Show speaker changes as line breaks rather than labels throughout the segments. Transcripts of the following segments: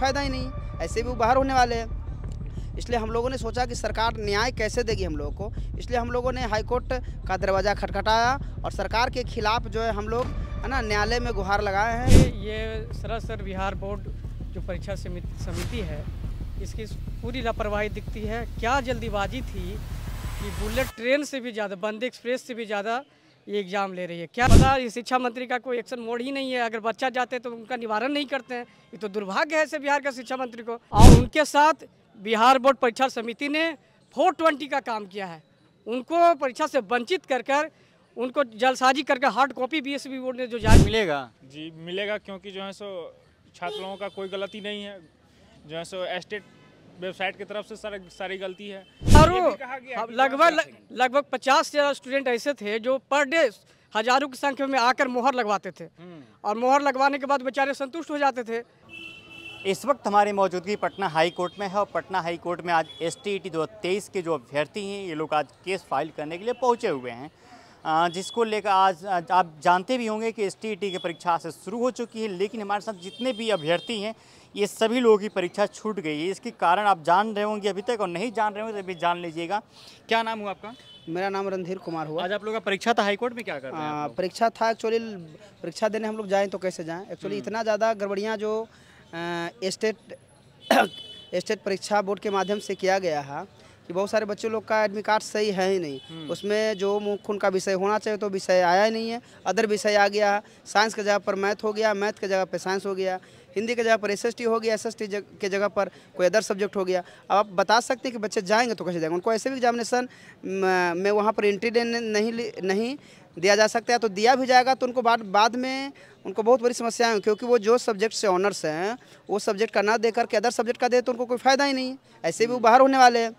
फ़ायदा ही नहीं ऐसे भी वो बाहर होने वाले हैं इसलिए हम लोगों ने सोचा कि सरकार न्याय कैसे देगी हम लोगों को इसलिए हम लोगों ने हाईकोर्ट का दरवाज़ा खटखटाया और सरकार के खिलाफ जो है हम लोग है ना न्यायालय में गुहार लगाए हैं
ये सरासर बिहार बोर्ड जो परीक्षा समिति है इसकी पूरी लापरवाही दिखती है क्या जल्दीबाजी थी कि बुलेट ट्रेन से भी ज़्यादा बंदे एक्सप्रेस से भी ज़्यादा ये एग्ज़ाम ले रही है क्या पता ये शिक्षा मंत्री का कोई एक्शन मोड ही नहीं है अगर बच्चा जाते तो उनका निवारण नहीं करते हैं ये तो दुर्भाग्य है ऐसे बिहार का शिक्षा मंत्री को और उनके साथ बिहार बोर्ड परीक्षा समिति ने फोर ट्वेंटी का काम किया है उनको परीक्षा से वंचित कर कर उनको जलसाजी करके हार्ड कॉपी
बी बोर्ड ने जो जारी मिलेगा जी मिलेगा क्योंकि जो है सो छात्रों का कोई गलती नहीं है जो है सो एस्टेट वेबसाइट की तरफ से सर, सारी गलती है
और लगभग लगभग पचास से ज़्यादा स्टूडेंट ऐसे थे जो पर डे हजारों की संख्या में
आकर मोहर लगवाते थे हम्म। और मोहर लगवाने के बाद बेचारे संतुष्ट हो जाते थे इस वक्त हमारी मौजूदगी पटना हाई कोर्ट में है और पटना हाई कोर्ट में आज एस टी के जो अभ्यर्थी हैं ये लोग आज केस फाइल करने के लिए पहुंचे हुए हैं जिसको लेकर आज आप जानते भी होंगे कि एस e की परीक्षा से शुरू हो चुकी है लेकिन हमारे साथ जितने भी अभ्यर्थी हैं ये सभी लोगों की परीक्षा छूट गई है इसके कारण आप जान रहे होंगे अभी तक और नहीं जान रहे होंगे तो अभी जान लीजिएगा क्या नाम हुआ आपका मेरा नाम रणधीर कुमार हुआ आज आप लोग का परीक्षा था हाईकोर्ट में क्या कर रहे हैं
परीक्षा था एक्चुअली परीक्षा देने हम लोग जाएँ तो कैसे जाएँ एक्चुअली हम्म। इतना ज़्यादा गड़बड़ियाँ जो स्टेट स्टेट परीक्षा बोर्ड के माध्यम से किया गया है कि बहुत सारे बच्चों लोग का एडमिट कार्ड सही है ही नहीं हम्म। उसमें जो मुख खून का विषय होना चाहिए तो विषय आया ही नहीं है अदर विषय आ गया साइंस के जगह पर मैथ हो गया मैथ के जगह पर साइंस हो गया हिंदी के जगह पर एस हो गया एस के जगह पर कोई अदर सब्जेक्ट हो गया अब आप बता सकते हैं कि बच्चे जाएंगे तो कैसे जाएंगे उनको ऐसे भी एग्जामिनेशन में वहाँ पर एंट्री देने नहीं नहीं दिया जा सकता है तो दिया भी जाएगा तो उनको बाद बाद में उनको बहुत बड़ी समस्याएं हैं क्योंकि वो जो सब्जेक्ट से ऑनर्स हैं वो सब्जेक्ट का ना देकर के अदर सब्जेक्ट का दे तो उनको कोई फ़ायदा ही नहीं है ऐसे भी वो बाहर होने वाले हैं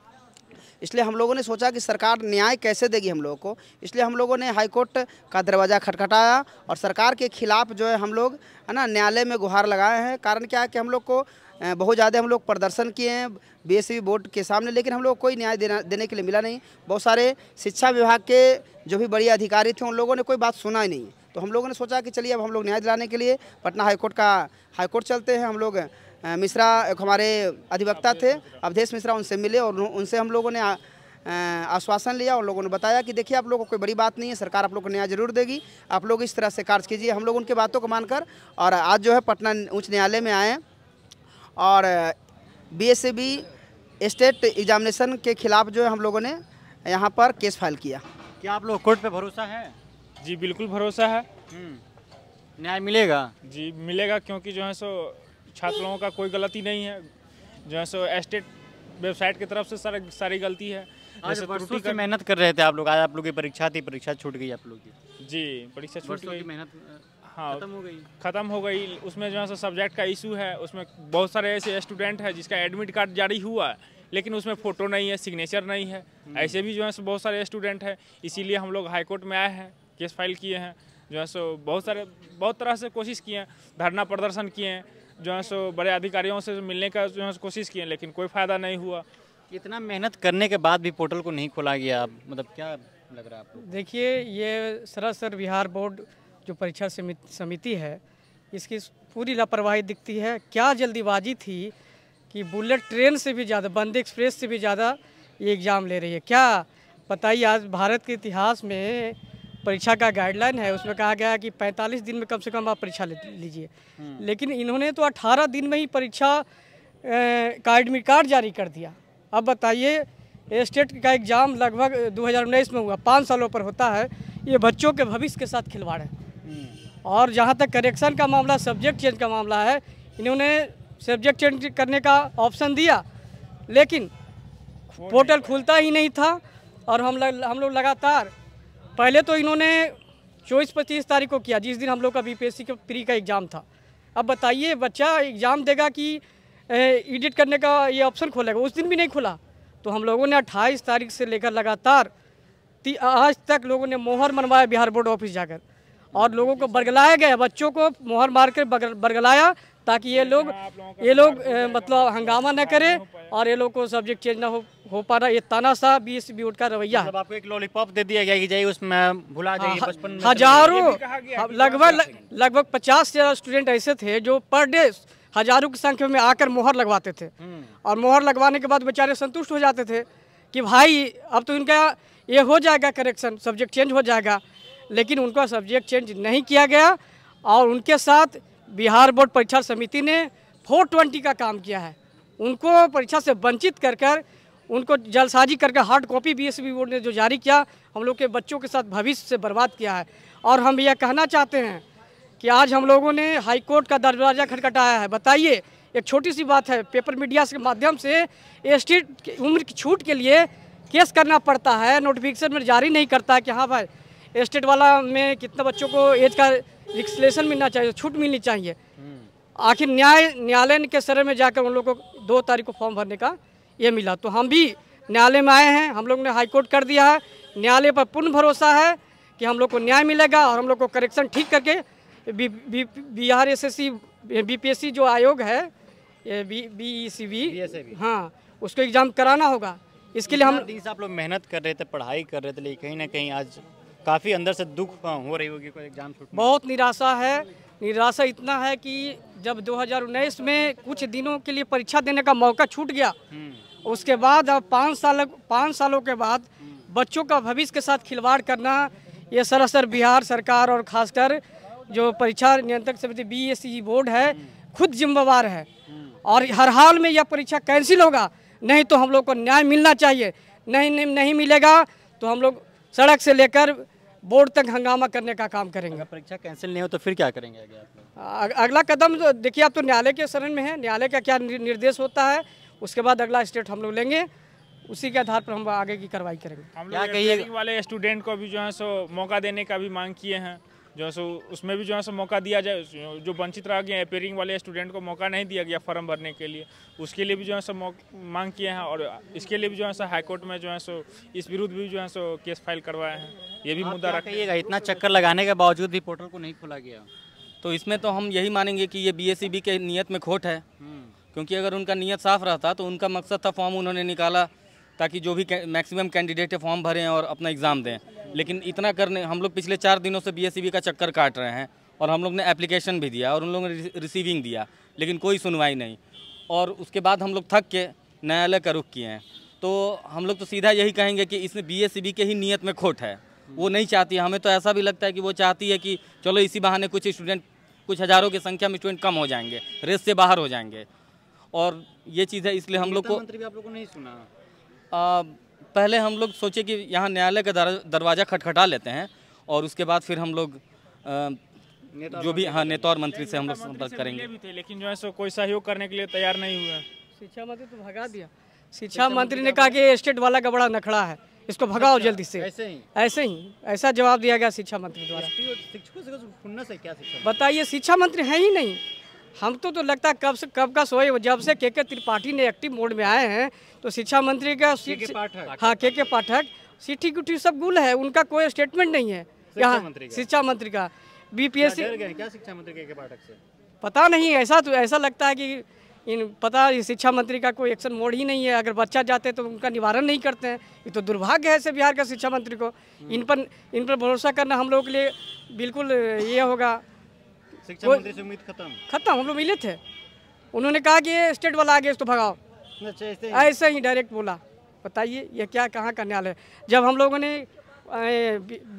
इसलिए हम लोगों ने सोचा कि सरकार न्याय कैसे देगी हम लोगों को इसलिए हम लोगों ने हाईकोर्ट का दरवाज़ा खटखटाया और सरकार के खिलाफ जो है हम लोग है ना न्यायालय में गुहार लगाए हैं कारण क्या है कि हम लोग को बहुत ज़्यादा हम लोग प्रदर्शन किए हैं बीएसवी बोर्ड के सामने लेकिन हम लोग कोई न्याय देना देने के लिए मिला नहीं बहुत सारे शिक्षा विभाग के जो भी बड़े अधिकारी थे उन लोगों ने कोई बात सुना ही नहीं तो हम लोगों ने सोचा कि चलिए अब हम लोग न्याय दिलाने के लिए पटना हाईकोर्ट का हाईकोर्ट चलते हैं हम लोग मिश्रा एक हमारे अधिवक्ता थे अवधेश मिश्रा उनसे मिले और उनसे हम लोगों ने आश्वासन लिया और लोगों ने बताया कि देखिए आप लोगों को कोई बड़ी बात नहीं है सरकार आप लोग को न्याय जरूर देगी आप लोग इस तरह से कार्य कीजिए हम लोग उनके बातों को मानकर और आज जो है पटना उच्च न्यायालय में आए और बी स्टेट एग्जामिनेशन के खिलाफ जो है हम लोगों ने यहाँ पर केस फाइल किया
क्या आप लोग कोर्ट पर भरोसा है जी बिल्कुल भरोसा है हम्म। न्याय मिलेगा जी मिलेगा क्योंकि जो है सो छात्र लोगों का कोई गलती नहीं है जो है सो एस्टेट वेबसाइट की तरफ से सारा सारी गलती है आज मेहनत
कर रहे थे आप लोग आज आप लोग की परीक्षा थी परीक्षा छूट गई आप लोग की
जी परीक्षा छूट गई मेहनत हाँ खत्म हो गई खत्म हो गई उसमें जो है सो सब्जेक्ट का इशू है उसमें बहुत सारे ऐसे स्टूडेंट है जिसका एडमिट कार्ड जारी हुआ लेकिन उसमें फ़ोटो नहीं है सिग्नेचर नहीं है हम्म। ऐसे भी जो है सो बहुत सारे स्टूडेंट हैं इसीलिए हम लोग हाईकोर्ट में आए हैं केस फाइल किए हैं जो है सो बहुत सारे बहुत तरह से कोशिश किए हैं धरना प्रदर्शन किए हैं जो है सो बड़े अधिकारियों से मिलने का जो है कोशिश किए लेकिन कोई फ़ायदा नहीं हुआ इतना मेहनत करने के बाद भी पोर्टल को नहीं खोला गया मतलब क्या
लग रहा है देखिए ये सरासर बिहार बोर्ड
जो परीक्षा समिति है इसकी पूरी लापरवाही दिखती है क्या जल्दीबाजी थी कि बुलेट ट्रेन से भी ज़्यादा बंदे एक्सप्रेस से भी ज़्यादा ये एग्ज़ाम ले रही है क्या बताइए आज भारत के इतिहास में परीक्षा का गाइडलाइन है उसमें कहा गया है कि 45 दिन में कम से कम आप परीक्षा ले लीजिए हम्म। लेकिन इन्होंने तो 18 दिन में ही परीक्षा का एडमिट कार्ड जारी कर दिया अब बताइए स्टेट का एग्ज़ाम लगभग दो में हुआ पाँच सालों पर होता है ये बच्चों के भविष्य के साथ खिलवाड़ है हम्म। और जहाँ तक करेक्शन का मामला सब्जेक्ट चेंज का मामला है इन्होंने सब्जेक्ट चेंज करने का ऑप्शन दिया लेकिन पोर्टल खुलता ही नहीं था और हम लग, हम लोग लगातार पहले तो इन्होंने चौबीस पच्चीस तारीख को किया जिस दिन हम लोग का बी पी एस प्री का एग्ज़ाम था अब बताइए बच्चा एग्ज़ाम देगा कि एडिट करने का ये ऑप्शन खोलेगा उस दिन भी नहीं खुला तो हम लोगों ने अट्ठाईस तारीख से लेकर लगातार आज तक लोगों ने मोहर मनवाया बिहार बोर्ड ऑफिस जाकर और लोगों को बरगलाया गया बच्चों को मोहर मार कर बरगलाया ताकि ये लोग ये लोग मतलब हंगामा न करें और ये लोग को सब्जेक्ट चेंज ना हो हो पा रहा है ये तानाशाह भी इस बीउड का रवैया मतलब आपको एक लॉलीपॉप दे दिया गया जाइए उसमें
भुला जाइए हाँ, बचपन हजारों हाँ,
लगभग लगभग पचास से ज़्यादा स्टूडेंट ऐसे थे जो पर डे हजारों की संख्या में आकर मोहर लगवाते थे हम्म। और मोहर लगवाने के बाद बेचारे संतुष्ट हो जाते थे कि भाई अब तो इनका ये हो जाएगा करेक्शन सब्जेक्ट चेंज हो जाएगा लेकिन उनका सब्जेक्ट चेंज नहीं किया गया और उनके साथ बिहार बोर्ड परीक्षा समिति ने 420 का काम किया है उनको परीक्षा से वंचित कर कर उनको जलसाजी करके हार्ड कॉपी बीएसपी बोर्ड ने जो जारी किया हम लोग के बच्चों के साथ भविष्य से बर्बाद किया है और हम यह कहना चाहते हैं कि आज हम लोगों ने हाईकोर्ट का दरवाज़ा खटखटाया है बताइए एक छोटी सी बात है पेपर मीडिया के माध्यम से की उम्र की छूट के लिए केस करना पड़ता है नोटिफिकेशन में जारी नहीं करता है कि हाँ भाई एस्टेट वाला में कितने बच्चों को एज का रिक्सलेशन मिलना चाहिए छूट मिलनी चाहिए हम्म। आखिर न्याय न्यायालय के सर में जाकर उन लोगों को दो तारीख को फॉर्म भरने का ये मिला तो हम भी न्यायालय में आए हैं हम लोग ने हाईकोर्ट कर दिया है न्यायालय पर पूर्ण भरोसा है कि हम लोग को न्याय मिलेगा और हम लोग को करेक्शन ठीक करके बिहार एस एस सी जो आयोग है बी बी सी बी हाँ उसको एग्ज़ाम कराना होगा इसके लिए हम
आप लोग मेहनत कर रहे थे पढ़ाई कर रहे थे लेकिन कहीं ना कहीं आज काफ़ी अंदर से दुख हो रही होगी कोई एग्ज़ाम बहुत निराशा है निराशा इतना है कि जब दो में कुछ दिनों
के लिए परीक्षा देने का मौका छूट गया हम्म। उसके बाद अब पाँच साल पाँच सालों के बाद बच्चों का भविष्य के साथ खिलवाड़ करना ये सरासर बिहार सरकार और खासकर जो परीक्षा नियंत्रक समिति बी एस ई बोर्ड है खुद जिम्मेवार है और हर हाल में यह परीक्षा कैंसिल होगा नहीं तो हम लोग को न्याय मिलना चाहिए नहीं नहीं, नहीं मिलेगा तो हम लोग सड़क से लेकर बोर्ड तक हंगामा करने का काम करेंगे परीक्षा कैंसिल नहीं हो
तो फिर क्या करेंगे
अगला कदम तो, देखिए आप तो न्यायालय के शरण में है न्यायालय का क्या निर्देश होता है उसके बाद अगला स्टेट हम लोग लेंगे उसी के आधार पर हम आगे की कार्रवाई
करेंगे हम लोग कहिए वाले स्टूडेंट को भी जो है सो मौका देने का भी मांग किए हैं जो है सो उसमें भी जो है सो मौका दिया जाए जो वंचित रह गए अपेयरिंग वाले स्टूडेंट को मौका नहीं दिया गया फॉर्म भरने के लिए उसके लिए भी जो है सो मांग किए हैं और इसके लिए भी जो है सो हाईकोर्ट में जो है सो इस विरुद्ध भी जो है सो केस फाइल करवाए हैं ये भी मुद्दा रखिएगा इतना
चक्कर लगाने के बावजूद भी पोर्टल को नहीं खोला गया तो इसमें तो हम यही मानेंगे कि ये बी e के नियत में खोट है हम्म। क्योंकि अगर उनका नियत साफ़ रहता तो उनका मकसद था फॉर्म उन्होंने निकाला ताकि जो भी मैक्सिमम कैंडिडेट है फॉर्म भरें और अपना एग्ज़ाम दें लेकिन इतना करने हम लोग पिछले चार दिनों से बी e का चक्कर काट रहे हैं और हम लोग ने एप्लीकेशन भी दिया और उन लोगों ने रिसीविंग दिया लेकिन कोई सुनवाई नहीं और उसके बाद हम लोग थक के न्यायालय का रुख किए हैं तो हम लोग तो सीधा यही कहेंगे कि इसमें बी e के ही नीयत में खोट है वो नहीं चाहती हमें तो ऐसा भी लगता है कि वो चाहती है कि चलो इसी बहाने कुछ स्टूडेंट कुछ हज़ारों की संख्या में स्टूडेंट कम हो जाएंगे रेस से बाहर हो जाएंगे और ये चीज़ है इसलिए हम लोग को मंत्री भी आप लोगों को नहीं सुना आ, पहले हम लोग सोचे कि यहाँ न्यायालय का दरवाज़ा खटखटा लेते हैं और उसके बाद फिर हम लोग जो भी हाँ नेता और मंत्री से हम लोग संपर्क करेंगे भी
थे लेकिन जो है सो कोई सहयोग करने के लिए तैयार नहीं हुआ शिक्षा मंत्री तो भगा दिया शिक्षा मंत्री तो ने कहा कि
स्टेट वाला का बड़ा नखड़ा है इसको भगाओ अच्छा, जल्दी से ऐसे ही ऐसे ही ऐसा जवाब दिया गया शिक्षा मंत्री द्वारा
शिक्षकों से
बताइए शिक्षा मंत्री है ही नहीं हम तो तो लगता है कब से कब का सोए जब से के के त्रिपाठी ने एक्टिव मोड में आए हैं तो शिक्षा मंत्री का पाठक हाँ के के पाठक सिटी गुटी सब गुल है उनका कोई स्टेटमेंट नहीं है यहाँ शिक्षा मंत्री का बीपीएससी क्या
शिक्षा मंत्री के के पाठक से
पता नहीं ऐसा तो ऐसा लगता है कि इन पता शिक्षा मंत्री का कोई एक्शन मोड ही नहीं है अगर बच्चा जाते तो उनका निवारण नहीं करते हैं ये तो दुर्भाग्य है ऐसे बिहार का शिक्षा मंत्री को इन पर इन पर भरोसा करना हम लोगों के लिए बिल्कुल ये होगा शिक्षा मंत्री से उम्मीद खत्म खत्म हम लोग मिले थे उन्होंने कहा कि स्टेट वाला आगे गया भगाओ
अच्छा, ऐसे
ही डायरेक्ट बोला बताइए ये क्या कहाँ का न्याय है जब हम लोगों ने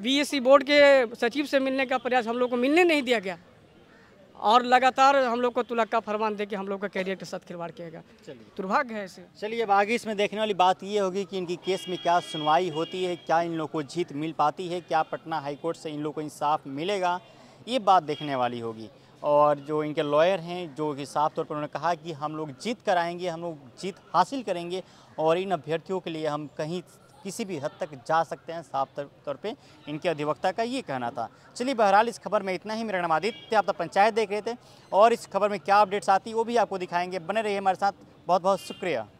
बीएससी बोर्ड के सचिव से मिलने का प्रयास हम लोग को मिलने नहीं दिया गया और लगातार हम लोग को तुलक्का फरमान दे के हम लोग का कैरियर के साथ खिलवाड़ किया गया दुर्भाग्य है ऐसे
चलिए अब आगे इसमें देखने वाली बात ये होगी कि इनकी केस में क्या सुनवाई होती है क्या इन लोग को जीत मिल पाती है क्या पटना हाईकोर्ट से इन लोग को इंसाफ मिलेगा ये बात देखने वाली होगी और जो इनके लॉयर हैं जो कि साफ तौर पर उन्होंने कहा कि हम लोग जीत कराएंगे हम लोग जीत हासिल करेंगे और इन अभ्यर्थियों के लिए हम कहीं किसी भी हद तक जा सकते हैं साफ तौर पे इनके अधिवक्ता का ये कहना था चलिए बहरहाल इस खबर में इतना ही मेरा नाम आदित्य आप तक पंचायत देख रहे थे और इस खबर में क्या अपडेट्स आती वो भी आपको दिखाएंगे बने रहिए हमारे साथ बहुत बहुत शुक्रिया